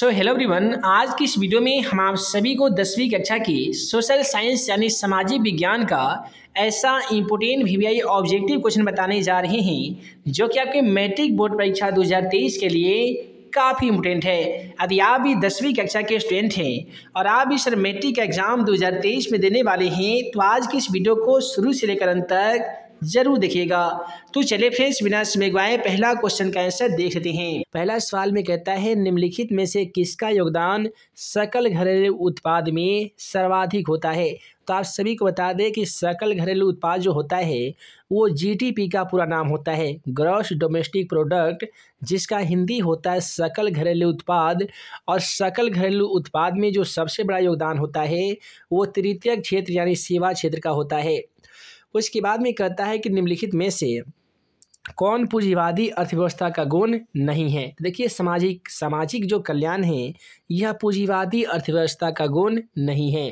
so hello everyone आज की इस वीडियो में हम आप सभी को दसवीं कक्षा की सोशल साइंस यानी सामाजिक विज्ञान का ऐसा इम्पोर्टेंट वी ऑब्जेक्टिव क्वेश्चन बताने जा रहे हैं जो कि आपके मैट्रिक बोर्ड परीक्षा 2023 के लिए काफ़ी इम्पोर्टेंट है यदि आप भी दसवीं कक्षा के स्टूडेंट हैं और आप भी सर मैट्रिक एग्ज़ाम दो में देने वाले हैं तो आज की इस वीडियो को शुरू से लेकर अंत तक जरूर देखिएगा तो चलिए फ्रेंड्स बिना समय पहला क्वेश्चन का आंसर देख लेते हैं पहला सवाल में कहता है निम्नलिखित में से किसका योगदान सकल घरेलू उत्पाद में सर्वाधिक होता है तो आप सभी को बता दें कि सकल घरेलू उत्पाद जो होता है वो जीटीपी का पूरा नाम होता है ग्रॉस डोमेस्टिक प्रोडक्ट जिसका हिंदी होता है सकल घरेलू उत्पाद और सकल घरेलू उत्पाद में जो सबसे बड़ा योगदान होता है वो तृतीय क्षेत्र यानी सेवा क्षेत्र का होता है उसके बाद में कहता है कि निम्नलिखित में से कौन पूंजीवादी अर्थव्यवस्था का गुण नहीं है तो देखिए सामाजिक सामाजिक जो कल्याण है यह पूंजीवादी अर्थव्यवस्था का गुण नहीं है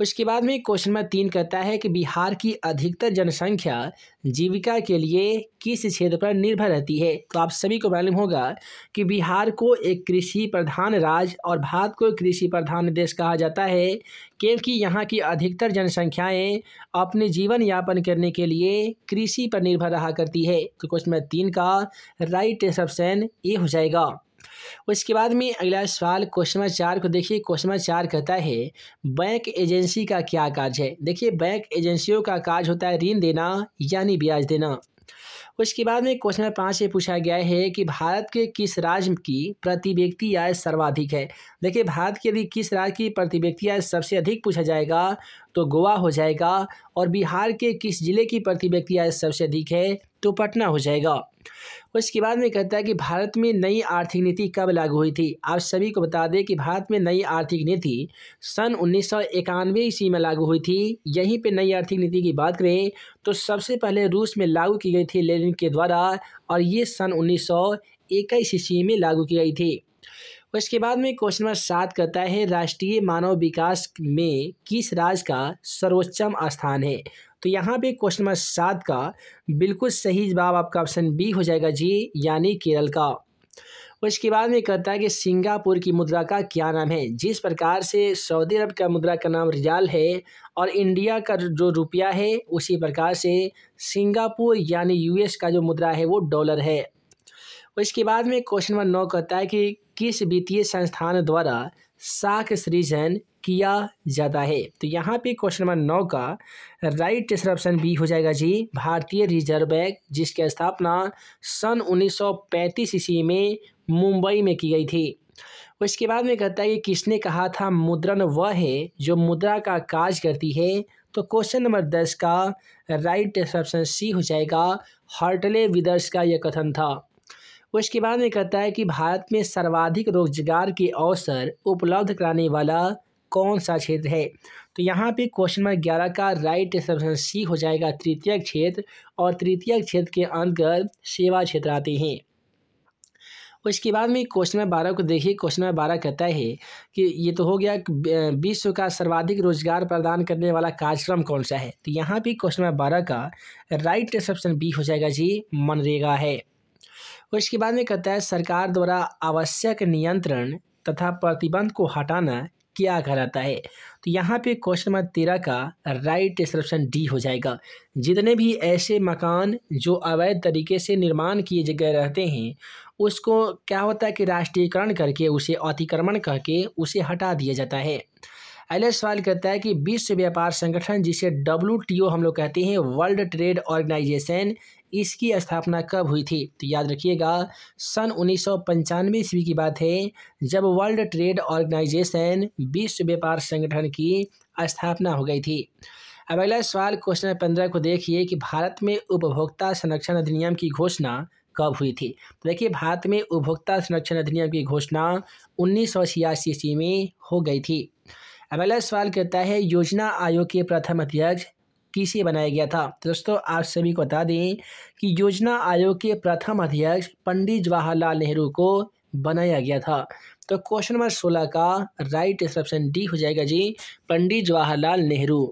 उसके बाद में क्वेश्चन नंबर तीन कहता है कि बिहार की अधिकतर जनसंख्या जीविका के लिए किस क्षेत्र पर निर्भर रहती है तो आप सभी को मालूम होगा कि बिहार को एक कृषि प्रधान राज्य और भारत को कृषि प्रधान देश कहा जाता है क्योंकि यहाँ की अधिकतर जनसंख्याएं अपने जीवन यापन करने के लिए कृषि पर निर्भर रहा करती है तो क्वेश्चन नंबर तीन का राइट ऑप्शन ये हो जाएगा उसके बाद में अगला सवाल क्वेश्चन नंबर चार को देखिए क्वेश्चन नंबर चार कहता है बैंक एजेंसी का क्या कार्य है देखिए बैंक एजेंसियों का कार्य होता है ऋण देना यानी ब्याज देना उसके बाद में क्वेश्चन नंबर पाँच से पूछा गया है कि भारत के किस राज्य की प्रति व्यक्ति आय सर्वाधिक है देखिए भारत के यदि किस राज्य की प्रति व्यक्ति आय सबसे अधिक पूछा जाएगा तो गोवा हो जाएगा और बिहार के किस ज़िले की प्रति व्यक्ति आय सबसे अधिक है तो पटना हो जाएगा उसके बाद में कहता है कि भारत में नई आर्थिक नीति कब लागू हुई थी आप सभी को बता दें कि भारत में नई आर्थिक नीति सन उन्नीस सौ इक्यानवे ईस्वी में लागू हुई थी यहीं पे नई आर्थिक नीति की बात करें तो सबसे पहले रूस में लागू की गई थी लेनिन के द्वारा और ये सन उन्नीस सौ इक्कीस ईस्वी में लागू की गई थी उसके बाद में क्वेश्चन नंबर सात कहता है राष्ट्रीय मानव विकास में किस राज्य का सर्वोच्चम स्थान है तो यहाँ पे क्वेश्चन नंबर सात का बिल्कुल सही जवाब आपका ऑप्शन बी हो जाएगा जी यानी केरल का उसके बाद में कहता है कि सिंगापुर की मुद्रा का क्या नाम है जिस प्रकार से सऊदी अरब का मुद्रा का नाम रिजाल है और इंडिया का जो रुपया है उसी प्रकार से सिंगापुर यानी यूएस का जो मुद्रा है वो डॉलर है और इसके बाद में क्वेश्चन नंबर नौ कहता है कि किस वित्तीय संस्थान द्वारा साख सृजन किया जाता है तो यहाँ पे क्वेश्चन नंबर नौ का राइट आंसर ऑप्शन बी हो जाएगा जी भारतीय रिजर्व बैंक जिसकी स्थापना सन 1935 ईस्वी में मुंबई में की गई थी उसके बाद में कहता है कि किसने कहा था मुद्रण वह है जो मुद्रा का काज करती है तो क्वेश्चन नंबर दस का राइट ऑप्शन सी हो जाएगा हर्टले विदर्श का यह कथन था उसके बाद में कहता है कि भारत में सर्वाधिक रोजगार के अवसर उपलब्ध कराने वाला कौन सा क्षेत्र है तो यहाँ पे क्वेश्चन नंबर ग्यारह का राइट सप्शन सी हो जाएगा तृतीय क्षेत्र और तृतीय क्षेत्र के अंतर्गत सेवा क्षेत्र आते हैं उसके बाद में क्वेश्चन नंबर बारह को देखिए क्वेश्चन नंबर बारह कहता है कि ये तो हो गया विश्व का सर्वाधिक रोजगार प्रदान करने वाला कार्यक्रम कौन सा है तो यहाँ पे क्वेश्चन नंबर बारह का राइट सप्शन बी हो जाएगा जी मनरेगा है और इसके बाद में कहता है सरकार द्वारा आवश्यक नियंत्रण तथा प्रतिबंध को हटाना क्या कहलाता है तो यहाँ पे क्वेश्चन नंबर तेरह का राइट ऑप्शन डी हो जाएगा जितने भी ऐसे मकान जो अवैध तरीके से निर्माण किए गए रहते हैं उसको क्या होता है कि राष्ट्रीयकरण करके उसे अतिक्रमण करके उसे हटा दिया जाता है अगले सवाल कहता है कि विश्व व्यापार संगठन जिसे डब्ल्यू हम लोग कहते हैं वर्ल्ड ट्रेड ऑर्गेनाइजेशन इसकी स्थापना कब हुई थी तो याद रखिएगा सन उन्नीस सौ ईस्वी की बात है जब वर्ल्ड ट्रेड ऑर्गेनाइजेशन विश्व व्यापार संगठन की स्थापना हो गई थी अब अगला सवाल क्वेश्चन पंद्रह को देखिए कि भारत में उपभोक्ता संरक्षण अधिनियम की घोषणा कब हुई थी तो देखिए भारत में उपभोक्ता संरक्षण अधिनियम की घोषणा उन्नीस सौ ईस्वी में हो गई थी अब अगला सवाल कहता है योजना आयोग के प्रथम अध्यक्ष किसे बनाया गया था तो दोस्तों आप सभी को बता दें कि योजना आयोग के प्रथम अध्यक्ष पंडित जवाहरलाल नेहरू को बनाया गया था तो क्वेश्चन नंबर सोलह का राइट ऑप्शन डी हो जाएगा जी पंडित जवाहरलाल नेहरू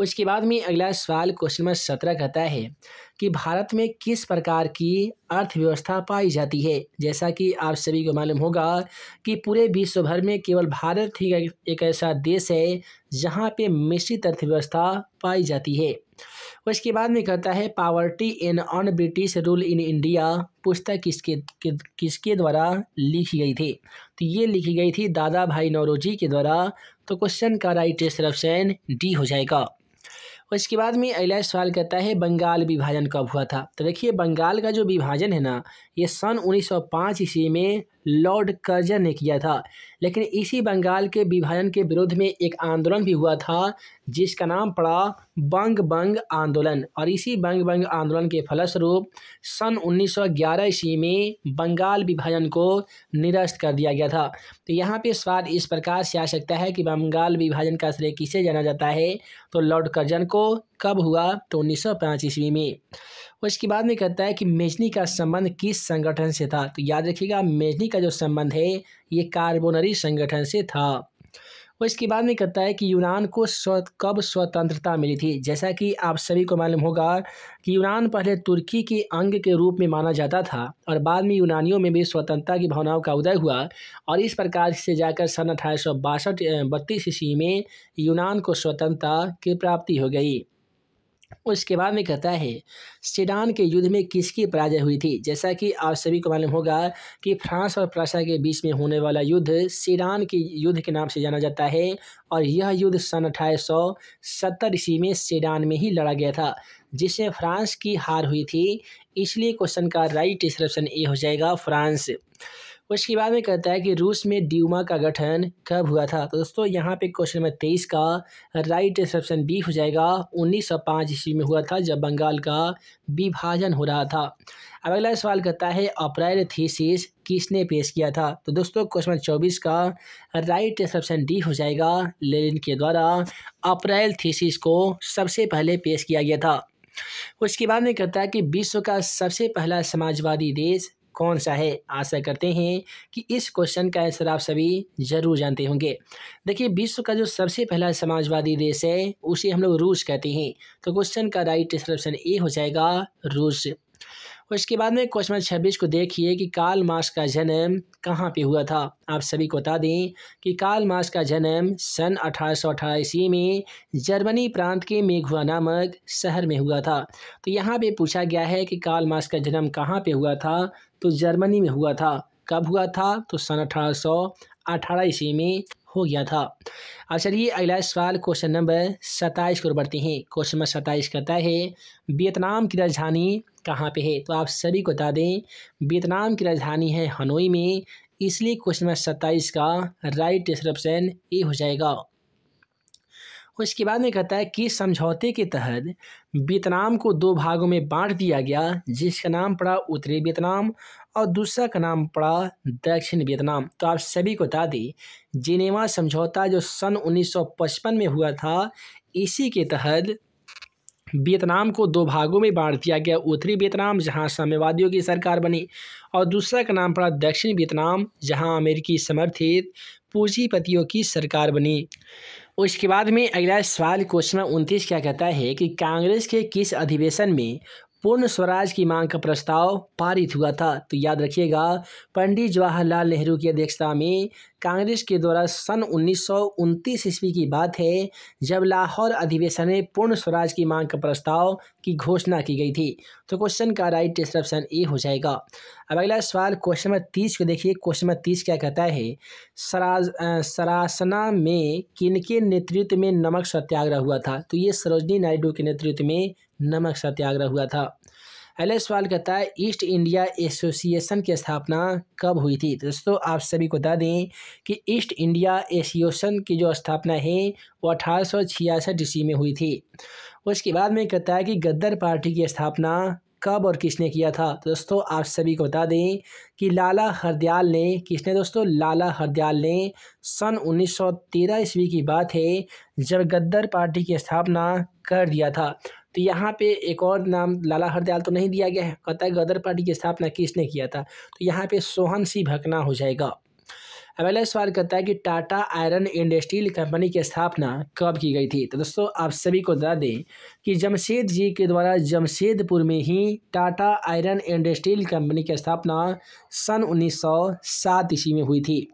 उसके बाद में अगला सवाल क्वेश्चन नंबर सत्रह कहता है कि भारत में किस प्रकार की अर्थव्यवस्था पाई जाती है जैसा कि आप सभी को मालूम होगा कि पूरे विश्व भर में केवल भारत ही एक ऐसा देश है जहाँ पे मिश्रित अर्थव्यवस्था पाई जाती है उसके बाद में कहता है poverty in un British rule in India पुस्तक किसके किसके द्वारा लिखी गई थी तो ये लिखी गई थी दादा भाई नौरोजी के द्वारा तो क्वेश्चन का राइट आंसर ऑप्शन डी हो जाएगा और इसके बाद में अगला सवाल कहता है बंगाल विभाजन कब हुआ था तो देखिए बंगाल का जो विभाजन है ना ये सन 1905 ईस्वी में लॉर्ड कर्जन ने किया था लेकिन इसी बंगाल के विभाजन के विरोध में एक आंदोलन भी हुआ था जिसका नाम पड़ा बंग बंग आंदोलन और इसी बंग बंग आंदोलन के फलस्वरूप सन 1911 ईस्वी में बंगाल विभाजन को निरस्त कर दिया गया था तो यहाँ पे स्वाद इस प्रकार से आ सकता है कि बंगाल विभाजन का श्रेय किसे जाना जाता है तो लॉर्ड कर्जन को कब हुआ तो उन्नीस ईस्वी में और इसके बाद में कहता है कि मेजनी का संबंध किस संगठन से था तो याद रखिएगा मेजनी का जो संबंध है ये कार्बोनरी संगठन से था और इसके बाद में कहता है कि यूनान को स्व कब स्वतंत्रता मिली थी जैसा कि आप सभी को मालूम होगा कि यूनान पहले तुर्की के अंग के रूप में माना जाता था और बाद में यूनानियों में भी स्वतंत्रता की भावनाओं का उदय हुआ और इस प्रकार से जाकर सन अठारह सौ बासठ बत्तीस ईस्वी में यूनान को स्वतंत्रता की प्राप्ति हो गई उसके बाद में कहता है सीडान के युद्ध में किसकी पराजय हुई थी जैसा कि आप सभी को मालूम होगा कि फ्रांस और प्रशा के बीच में होने वाला युद्ध सीडान के युद्ध के नाम से जाना जाता है और यह युद्ध सन अठारह सौ सत्तर ईस्वी में सीडान में ही लड़ा गया था जिसमें फ्रांस की हार हुई थी इसलिए क्वेश्चन का राइट डिस्क्रप्शन ए हो जाएगा फ्रांस उसके बाद में कहता है कि रूस में ड्यूमा का गठन कब हुआ था तो दोस्तों यहाँ पे क्वेश्चन नंबर तेईस का राइट आंसर बी हो जाएगा उन्नीस सौ पाँच ईस्वी में हुआ था जब बंगाल का विभाजन हो रहा था अब अगला सवाल कहता है अप्रैल थीसिस किसने पेश किया था तो दोस्तों क्वेश्चन नंबर चौबीस का राइट आंसर ऑप्शन डी हो जाएगा लेनिन के द्वारा अप्रैल थीसिस को सबसे पहले पेश किया गया था उसके बाद में कहता है कि विश्व का सबसे पहला समाजवादी देश कौन सा है आशा करते हैं कि इस क्वेश्चन का आंसर आप सभी ज़रूर जानते होंगे देखिए विश्व का जो सबसे पहला समाजवादी देश है उसे हम लोग रूस कहते हैं तो क्वेश्चन का राइट आंसर ऑप्शन ए हो जाएगा रूस उसके बाद में क्वेश्चन नंबर छब्बीस को देखिए कि काल मास का जन्म कहाँ पे हुआ था आप सभी को बता दें कि काल मास का जन्म सन अठारह ईस्वी में जर्मनी प्रांत के मेघुआ नामक शहर में हुआ था तो यहाँ पे पूछा गया है कि काल मास का जन्म कहाँ पे हुआ था तो जर्मनी में हुआ था कब हुआ था तो सन अठारह ईस्वी में हो गया था अब चलिए अगला सवाल क्वेश्चन नंबर सत्ताईस को बढ़ते हैं क्वेश्चन नंबर सत्ताईस कहता है वियतनाम की राजधानी कहाँ पे है तो आप सभी को बता दें वियतनाम की राजधानी है हनोई में इसलिए क्वेश्चन नंबर सत्ताईस का राइट आंसर ऑप्शन ए हो जाएगा उसके बाद में कहता है कि समझौते के तहत वियतनाम को दो भागों में बांट दिया गया जिसका नाम पड़ा उत्तरी वियतनाम और दूसरा का नाम पड़ा दक्षिण वियतनाम तो आप सभी को बता दें जिनेवा समझौता जो सन 1955 में हुआ था इसी के तहत वियतनाम को दो भागों में बांट दिया गया उत्तरी वियतनाम जहां साम्यवादियों की सरकार बनी और दूसरा का नाम पड़ा दक्षिण वियतनाम जहां अमेरिकी समर्थित पूंजीपतियों की सरकार बनी उसके बाद में अगला सवाल क्वेश्चन उनतीस क्या कहता है कि कांग्रेस के किस अधिवेशन में पूर्ण स्वराज की मांग का प्रस्ताव पारित हुआ था तो याद रखिएगा पंडित जवाहरलाल नेहरू की अध्यक्षता में कांग्रेस के द्वारा सन उन्नीस ईस्वी की बात है जब लाहौर अधिवेशन में पूर्ण स्वराज की मांग का प्रस्ताव की घोषणा की गई थी तो क्वेश्चन का राइट डिस्क्रप्शन ए हो जाएगा अब अगला सवाल क्वेश्चन नंबर तीस को देखिए क्वेश्चन नंबर तीस क्या कहता है सराज सरासना में किनके नेतृत्व में नमक सत्याग्रह हुआ था तो ये सरोजनी नायडू के नेतृत्व में नमक सत्याग्रह हुआ था अगले सवाल कहता है ईस्ट इंडिया एसोसिएशन की स्थापना कब हुई थी दोस्तों आप सभी को बता दें कि ईस्ट इंडिया एसोसिएशन की जो स्थापना है वो अठारह सौ छियासठ ईस्वी में हुई थी उसके बाद में कहता है कि गद्दर पार्टी की स्थापना कब और किसने किया था दोस्तों आप सभी को बता दें कि लाला हरदयाल ने किसने दोस्तों लाला हरदयाल ने सन 1913 ईस्वी की बात है जब गद्दर पार्टी की स्थापना कर दिया था तो यहाँ पे एक और नाम लाला हरदयाल तो नहीं दिया गया है कहता है गदर पार्टी की स्थापना किसने किया था तो यहाँ पे सोहन सिंह भकना हो जाएगा अगला सवाल करता है कि टाटा आयरन स्टील कंपनी की स्थापना कब की गई थी तो दोस्तों आप सभी को बता दें कि जमशेद जी के द्वारा जमशेदपुर में ही टाटा आयरन स्टील कंपनी की स्थापना सन उन्नीस ईस्वी में हुई थी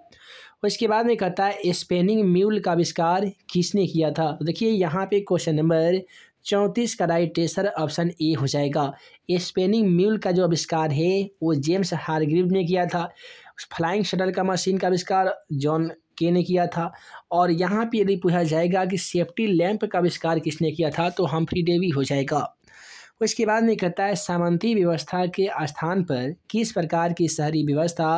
उसके बाद में कहता है स्पेनिंग म्यूल का आविष्कार किसने किया था तो देखिए यहाँ पे क्वेश्चन नंबर चौंतीस का राइट आंसर ऑप्शन ए हो जाएगा स्पेनिंग म्यूल का जो आविष्कार है वो जेम्स हारग्रीव ने किया था फ्लाइंग शटल का मशीन का आविष्कार जॉन के ने किया था और यहाँ पे यदि पूछा जाएगा कि सेफ्टी लैंप का आविष्कार किसने किया था तो हम्फ्री डेवी हो जाएगा उसके बाद में कहता है सामंती व्यवस्था के स्थान पर किस प्रकार की शहरी व्यवस्था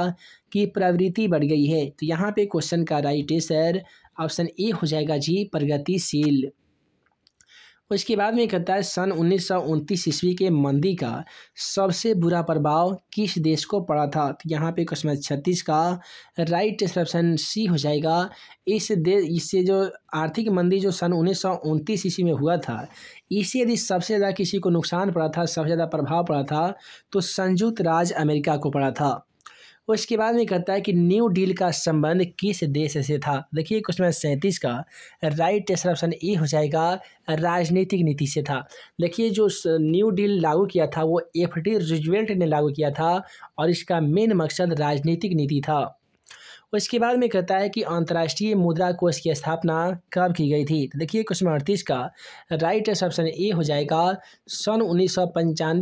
की प्रवृत्ति बढ़ गई है तो यहाँ पे क्वेश्चन का राइट आंसर ऑप्शन ए हो जाएगा जी प्रगतिशील उसके बाद में कहता है सन उन्नीस ईस्वी के मंदी का सबसे बुरा प्रभाव किस देश को पड़ा था तो यहाँ पे क्वेश्चन छत्तीस का राइट ऑप्शन सी हो जाएगा इस देश इससे जो आर्थिक मंदी जो सन उन्नीस ईस्वी में हुआ था इससे यदि सबसे ज़्यादा किसी को नुकसान पड़ा था सबसे ज़्यादा प्रभाव पड़ा था तो संयुक्त राज्य अमेरिका को पड़ा था उसके बाद में कहता है कि न्यू डील का संबंध किस देश से था देखिए क्वेश्चन नंबर सैंतीस का राइट आंसर ऑप्शन ए हो जाएगा राजनीतिक नीति से था देखिए जो न्यू डील लागू किया था वो एफ डी रिजवेल्ट ने लागू किया था और इसका मेन मकसद राजनीतिक नीति था उसके बाद में कहता है कि अंतर्राष्ट्रीय मुद्रा कोष की स्थापना कब की गई थी तो देखिए क्वेश्चन अड़तीस का राइट ऑप्शन ए हो जाएगा सन उन्नीस सौ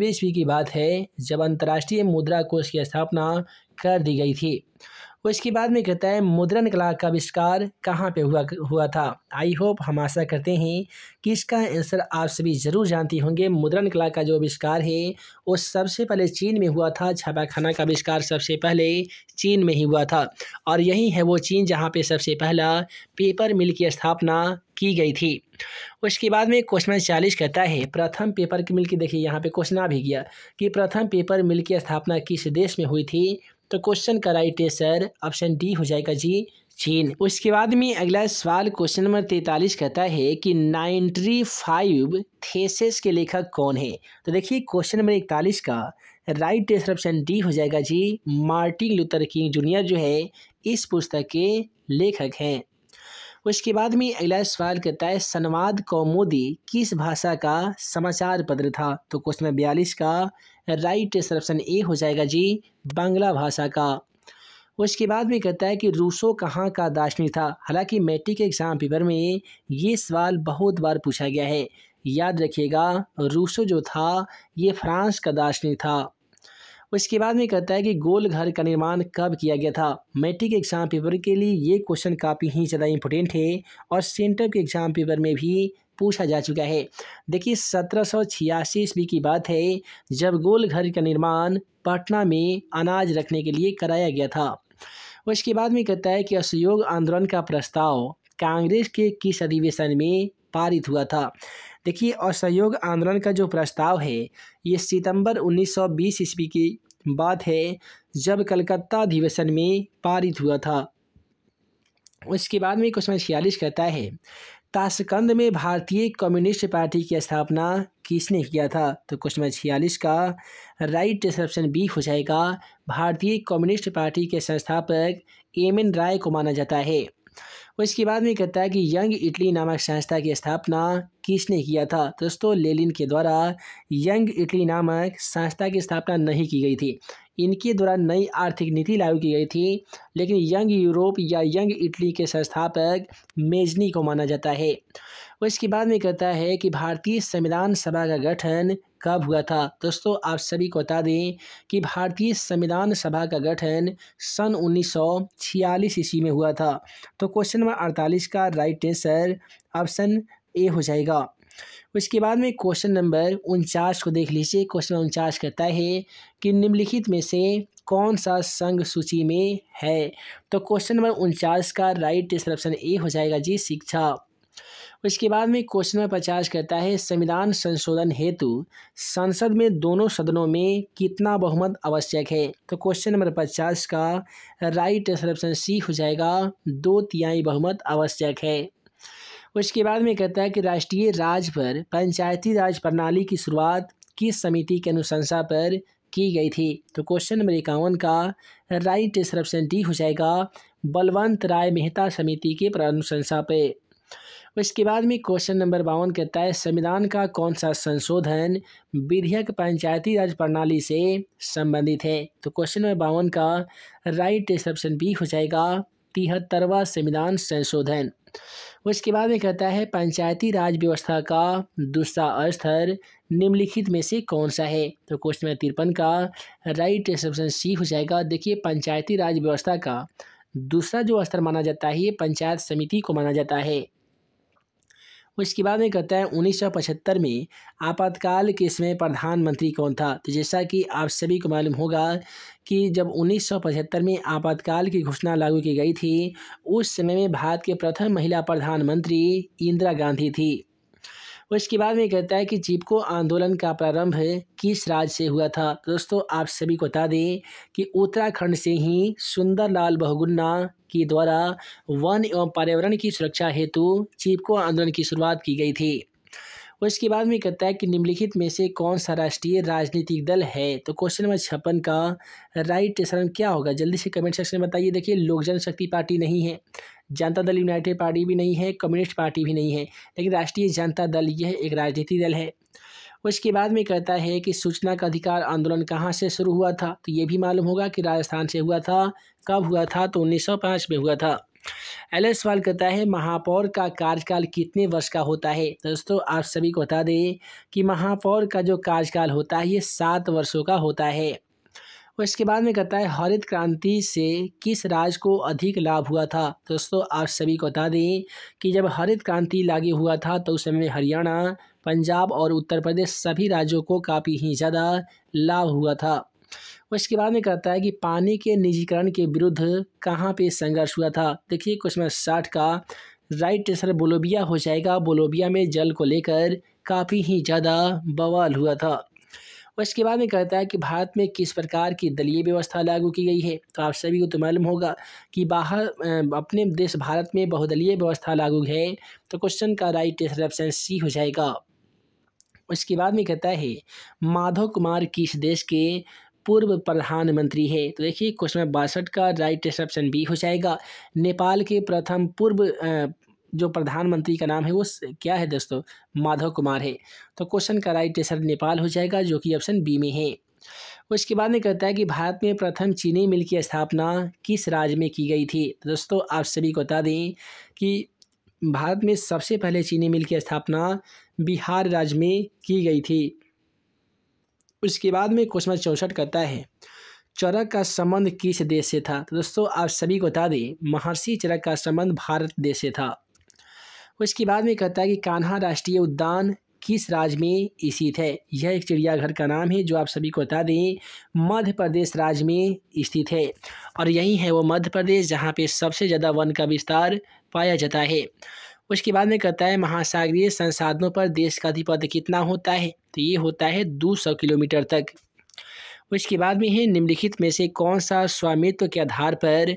ईस्वी की बात है जब अंतर्राष्ट्रीय मुद्रा कोष की स्थापना कर दी गई थी उसके बाद में कहता है मुद्रण कला का आविष्कार कहाँ पे हुआ हुआ था आई होप हम आशा करते हैं कि इसका आंसर आप सभी ज़रूर जानती होंगे मुद्रण कला का जो आविष्कार है वो सबसे पहले चीन में हुआ था छापाखाना का आविष्कार सबसे पहले चीन में ही हुआ था और यही है वो चीन जहाँ पे सबसे पहला पेपर मिल की स्थापना की गई थी उसके बाद में क्वेश्चन चालीस कहता है प्रथम पेपर मिल की देखिए यहाँ पे क्वेश्चन आ भी गया कि प्रथम पेपर मिल की स्थापना किस देश में हुई थी तो क्वेश्चन का राइट आंसर ऑप्शन डी हो जाएगा जी चीन उसके बाद में अगला सवाल क्वेश्चन नंबर तैतालीस कहता है कि नाइन्टी फाइव थेसेस के लेखक कौन है तो देखिए क्वेश्चन नंबर इकतालीस का राइट आंसर ऑप्शन डी हो जाएगा जी मार्टिन लूथर किंग जूनियर जो है इस पुस्तक के लेखक हैं उसके बाद में अगला सवाल कहता है संवाद कौमोदी किस भाषा का समाचार पत्र था तो क्वेश्चन नंबर बयालीस का राइट आंसर ऑप्शन ए हो जाएगा जी बांग्ला भाषा का उसके बाद में कहता है कि रूसो कहाँ का दार्शनिक था हालांकि मैट्रिक के एग्ज़ाम पेपर में ये सवाल बहुत बार पूछा गया है याद रखिएगा रूसो जो था ये फ्रांस का दार्शनिक था उसके बाद में कहता है कि गोल घर का निर्माण कब किया गया था मैट्रिक एग्ज़ाम पेपर के लिए ये क्वेश्चन काफ़ी ही ज़्यादा इंपॉर्टेंट है और सेंटर के एग्ज़ाम पेपर में भी पूछा जा चुका है देखिए सत्रह सौ छियासी ईस्वी की बात है जब गोलघर का निर्माण पटना में अनाज रखने के लिए कराया गया था उसके बाद में कहता है कि असहयोग आंदोलन का प्रस्ताव कांग्रेस के किस अधिवेशन में पारित हुआ था देखिए असहयोग आंदोलन का जो प्रस्ताव है ये सितंबर 1920 ईस्वी की बात है जब कलकत्ता अधिवेशन में पारित हुआ था उसके बाद में क्वेश्चन छियालीस कहता है ताशकंद में भारतीय कम्युनिस्ट पार्टी की स्थापना किसने किया था तो क्वेश्चन नंबर छियालीस का राइट डिस्क्रिप्शन बी हो जाएगा भारतीय कम्युनिस्ट पार्टी के संस्थापक एम एन राय को माना जाता है उसके बाद में कहता है कि यंग इटली नामक संस्था की स्थापना किसने किया था दोस्तों लेलिन के द्वारा यंग इटली नामक संस्था की स्थापना नहीं की गई थी इनके द्वारा नई आर्थिक नीति लागू की गई थी लेकिन यंग यूरोप या यंग इटली के संस्थापक मेजनी को माना जाता है इसके बाद में कहता है कि भारतीय संविधान सभा का गठन कब हुआ था दोस्तों आप सभी को बता दें कि भारतीय संविधान सभा का गठन सन 1946 ईस्वी में हुआ था तो क्वेश्चन नंबर 48 का राइट आंसर ऑप्शन ए हो जाएगा उसके बाद में क्वेश्चन नंबर उनचास को देख लीजिए क्वेश्चन उनचास कहता है कि निम्नलिखित में से कौन सा संघ सूची में है तो क्वेश्चन नंबर उनचास का राइट ऑप्शन ए हो जाएगा जी शिक्षा उसके बाद में क्वेश्चन नंबर पचास कहता है संविधान संशोधन हेतु संसद में दोनों सदनों में कितना बहुमत आवश्यक है तो क्वेश्चन नंबर पचास का राइट ऑप्शन सी हो जाएगा दो तिहाई बहुमत आवश्यक है उसके बाद में कहता है कि राष्ट्रीय राज पर पंचायती राज प्रणाली की शुरुआत किस समिति की अनुशंसा पर की गई थी तो क्वेश्चन नंबर इक्यावन का राइट ऑप्शन डी हो जाएगा बलवंत राय मेहता समिति के अनुशंसा पे उसके बाद में क्वेश्चन नंबर बावन कहता है संविधान का कौन सा संशोधन विधेयक पंचायती राज प्रणाली से संबंधित है तो क्वेश्चन नंबर बावन का राइट ऑप्शन बी हो जाएगा तिहत्तरवा संविधान संशोधन उसके बाद में कहता है पंचायती राज व्यवस्था का दूसरा स्तर निम्नलिखित में से कौन सा है तो क्वेश्चन नंबर तिरपन का राइट एक्सेप्शन सी हो जाएगा देखिए पंचायती राज व्यवस्था का दूसरा जो स्तर माना जाता है ये पंचायत समिति को माना जाता है उसके बाद में कहता है उन्नीस में आपातकाल के समय प्रधानमंत्री कौन था तो जैसा कि आप सभी को मालूम होगा कि जब पचहत्तर में आपातकाल की घोषणा लागू की गई थी उस समय में भारत के प्रथम महिला प्रधानमंत्री इंदिरा गांधी थी और इसके बाद में कहता है कि चिपको आंदोलन का प्रारंभ किस राज्य से हुआ था तो दोस्तों आप सभी को बता दें कि उत्तराखंड से ही सुंदरलाल बहुगुन्ना के द्वारा वन एवं पर्यावरण की सुरक्षा हेतु चिपको आंदोलन की शुरुआत की गई थी और इसके बाद में कहता है कि निम्नलिखित में से कौन सा राष्ट्रीय राजनीतिक दल है तो क्वेश्चन नंबर छप्पन का राइट आंसर क्या होगा जल्दी से कमेंट सेक्शन में बताइए देखिए लोक जनशक्ति पार्टी नहीं है जनता दल यूनाइटेड पार्टी भी नहीं है कम्युनिस्ट पार्टी भी नहीं है लेकिन राष्ट्रीय जनता दल यह एक राजनीतिक दल है उसके बाद में कहता है कि सूचना का अधिकार आंदोलन कहाँ से शुरू हुआ था तो ये भी मालूम होगा कि राजस्थान से हुआ था कब हुआ था तो 1905 में हुआ था एल सवाल करता है महापौर का कार्यकाल कितने वर्ष का होता है तो दोस्तों आप सभी को बता दें कि महापौर का जो कार्यकाल होता है ये सात वर्षों का होता है और इसके बाद में कहता है हरित क्रांति से किस राज्य को अधिक लाभ हुआ था दोस्तों आप सभी को बता दें कि जब हरित क्रांति लागू हुआ था तो उस समय हरियाणा पंजाब और उत्तर प्रदेश सभी राज्यों को काफ़ी ही ज़्यादा लाभ हुआ था वो इसके बाद में कहता है कि पानी के निजीकरण के विरुद्ध कहाँ पे संघर्ष हुआ था देखिए क्वेश्चन साठ का राइट आंसर बोलोबिया हो जाएगा बोलोबिया में जल को लेकर काफ़ी ही ज़्यादा बवाल हुआ था और इसके बाद में कहता है कि भारत में किस प्रकार की दलीय व्यवस्था लागू की गई है तो आप सभी को तो मालूम होगा कि बाहर अपने देश भारत में बहुदलीय व्यवस्था लागू है तो क्वेश्चन का राइट आंसर ऑप्शन सी हो जाएगा उसके बाद में कहता है माधव कुमार किस देश के पूर्व प्रधानमंत्री है तो देखिए क्वेश्चन नंबर बासठ का राइट ऑप्शन बी हो जाएगा नेपाल के प्रथम पूर्व जो प्रधानमंत्री का नाम है वो क्या है दोस्तों माधव कुमार है तो क्वेश्चन का राइट आंसर नेपाल हो जाएगा जो कि ऑप्शन बी में है उसके बाद में कहता है कि भारत में प्रथम चीनी मिल की स्थापना किस राज्य में की गई थी तो दोस्तों आप सभी को बता दें कि भारत में सबसे पहले चीनी मिल की स्थापना बिहार राज्य में की गई थी उसके बाद में क्वेश्चन चौंसठ करता है चरक का संबंध किस देश से था तो दोस्तों आप सभी को बता दें महर्षि चरक का संबंध भारत देश से था उसके बाद में कहता है कि कान्हा राष्ट्रीय उद्यान किस राज्य में स्थित है यह एक चिड़ियाघर का नाम है जो आप सभी को बता दें मध्य प्रदेश राज्य में स्थित है और यही है वो मध्य प्रदेश जहाँ पे सबसे ज़्यादा वन का विस्तार पाया जाता है उसके बाद में कहता है महासागरीय संसाधनों पर देश का अधिपत्य कितना होता है तो ये होता है दो सौ किलोमीटर तक उसके बाद में है निम्नलिखित में से कौन सा स्वामित्व के आधार पर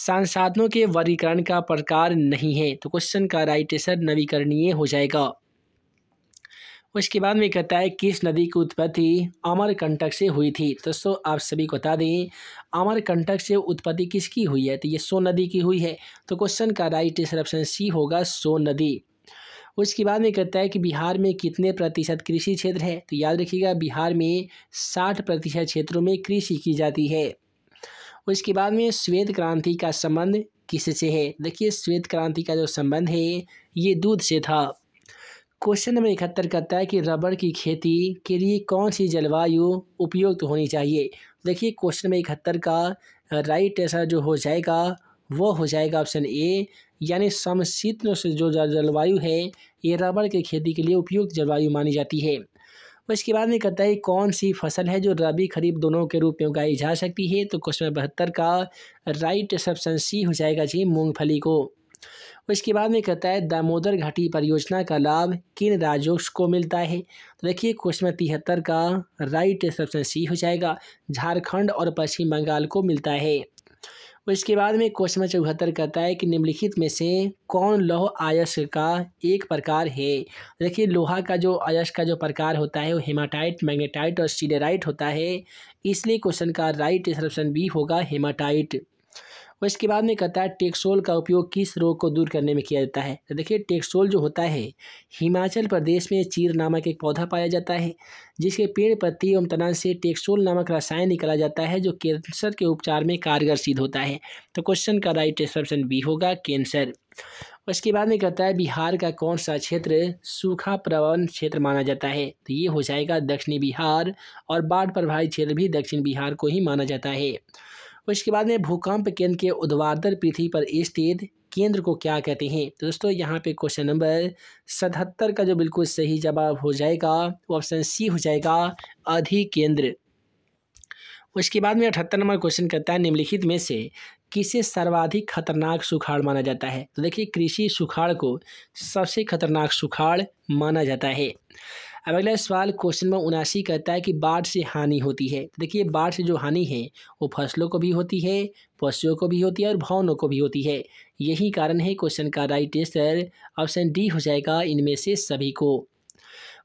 संसाधनों के वर्गीकरण का प्रकार नहीं है तो क्वेश्चन का राइट आंसर नवीकरणीय हो जाएगा उसके बाद में कहता है किस नदी की उत्पत्ति अमरकंटक से हुई थी दोस्तों आप सभी को बता दें अमरकंटक से उत्पत्ति किसकी हुई है तो ये सो नदी की हुई है तो क्वेश्चन का राइट आंसर ऑप्शन सी होगा सो नदी उसके बाद में कहता है कि बिहार में कितने प्रतिशत कृषि क्षेत्र है तो याद रखिएगा बिहार में साठ प्रतिशत क्षेत्रों में कृषि की जाती है उसके बाद में श्वेत क्रांति का संबंध किससे है देखिए श्वेत क्रांति का जो संबंध है ये दूध से था क्वेश्चन नंबर इकहत्तर कहता है कि रबड़ की खेती के लिए कौन सी जलवायु उपयुक्त होनी चाहिए देखिए क्वेश्चन नंबर इकहत्तर का राइट आंसर जो हो जाएगा वो हो जाएगा ऑप्शन ए यानी समशीतों से जो जलवायु है ये रबड़ की खेती के लिए उपयुक्त जलवायु मानी जाती है उसके बाद में कहता है कौन सी फसल है जो रबी खरीफ दोनों के रूप में उगाई जा सकती है तो क्वेश्चन नंबर बहत्तर का राइट ऑप्शन सी हो जाएगा जी मूंगफली को उसके बाद में कहता है दामोदर घाटी परियोजना का लाभ किन राज्यों को मिलता है तो देखिए क्वेश्चन में तिहत्तर का राइट सबसे सी हो जाएगा झारखंड और पश्चिम बंगाल को मिलता है इसके बाद में क्वेश्चन चौहत्तर कहता है कि निम्नलिखित में से कौन लौह आयस्क का एक प्रकार है देखिए लोहा का जो आयस्क का जो प्रकार होता है वो हेमाटाइट मैग्नेटाइट और सीडेराइट होता है इसलिए क्वेश्चन का राइट ऑप्शन बी होगा हेमाटाइट और इसके बाद में कहता है टेक्सोल का उपयोग किस रोग को दूर करने में किया जाता है तो देखिए टेक्सोल जो होता है हिमाचल प्रदेश में चीर नामक एक पौधा पाया जाता है जिसके पेड़ पत्ती एवं तना से टेक्सोल नामक रसायन निकाला जाता है जो कैंसर के उपचार में कारगर सिद्ध होता है तो क्वेश्चन का राइट ऑप्शन बी होगा कैंसर उसके बाद में कहता है बिहार का कौन सा क्षेत्र सूखा प्रवण क्षेत्र माना जाता है तो ये हो जाएगा दक्षिणी बिहार और बाढ़ प्रभावित क्षेत्र भी दक्षिण बिहार को ही माना जाता है उसके बाद में भूकंप केंद्र के उद्वादर पृथ्वी पर स्थित केंद्र को क्या कहते हैं तो दोस्तों यहाँ पे क्वेश्चन नंबर सतहत्तर का जो बिल्कुल सही जवाब हो जाएगा वो ऑप्शन सी हो जाएगा अधिकेंद्र उसके बाद में अठहत्तर नंबर क्वेश्चन करता है निम्नलिखित में से किसे सर्वाधिक खतरनाक सुखाड़ माना जाता है तो देखिए कृषि सुखाड़ को सबसे खतरनाक सुखाड़ माना जाता है अब अगला सवाल क्वेश्चन नंबर उनासी कहता है कि बाढ़ से हानि होती है तो देखिए बाढ़ से जो हानि है वो फसलों को भी होती है पशुओं को भी होती है और भवनों को भी होती है यही कारण है क्वेश्चन का राइट आंसर ऑप्शन डी हो जाएगा इनमें से सभी को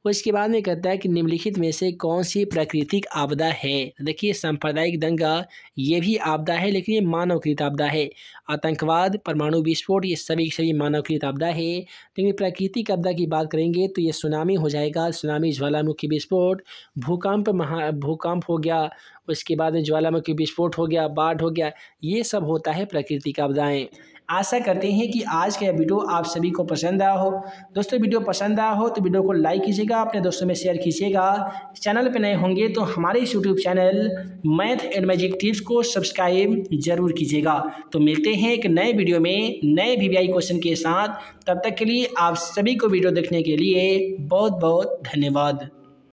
उसके बाद में कहता है कि निम्नलिखित में से कौन सी प्राकृतिक आपदा है देखिए सांप्रदायिक दंगा ये भी आपदा है लेकिन ये मानवकृत आपदा है आतंकवाद परमाणु विस्फोट ये सभी सभी मानवकृत आपदा है लेकिन प्राकृतिक आपदा की बात करेंगे तो ये सुनामी हो जाएगा सुनामी ज्वालामुखी विस्फोट भूकंप महा भूकंप हो गया उसके बाद ज्वालामुखी विस्फोट हो गया बाढ़ हो गया ये सब होता है प्राकृतिक आपदाएँ आशा करते हैं कि आज का यह वीडियो आप सभी को पसंद आया हो दोस्तों वीडियो पसंद आया हो तो वीडियो को लाइक कीजिएगा अपने दोस्तों में शेयर कीजिएगा चैनल पर नए होंगे तो हमारे इस YouTube channel Math and Magic Tips को सब्सक्राइब जरूर कीजिएगा तो मिलते हैं एक नए वीडियो में नए वी क्वेश्चन के साथ तब तक के लिए आप सभी को वीडियो देखने के लिए बहुत बहुत धन्यवाद